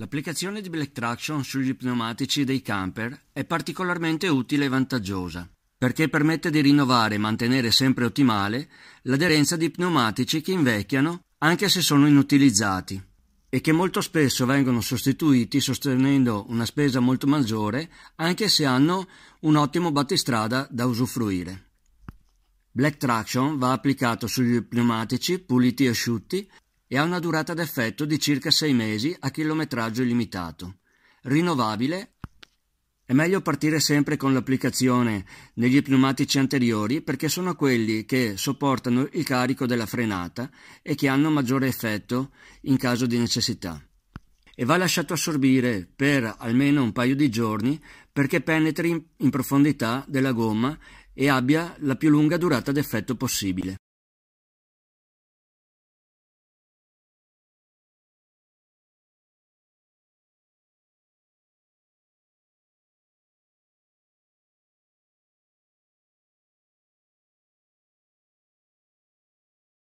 L'applicazione di Black Traction sugli pneumatici dei camper è particolarmente utile e vantaggiosa perché permette di rinnovare e mantenere sempre ottimale l'aderenza di pneumatici che invecchiano anche se sono inutilizzati e che molto spesso vengono sostituiti sostenendo una spesa molto maggiore anche se hanno un ottimo battistrada da usufruire. Black Traction va applicato sugli pneumatici puliti e asciutti e ha una durata d'effetto di circa 6 mesi a chilometraggio illimitato. Rinnovabile, è meglio partire sempre con l'applicazione negli pneumatici anteriori perché sono quelli che sopportano il carico della frenata e che hanno maggiore effetto in caso di necessità. E va lasciato assorbire per almeno un paio di giorni perché penetri in profondità della gomma e abbia la più lunga durata d'effetto possibile.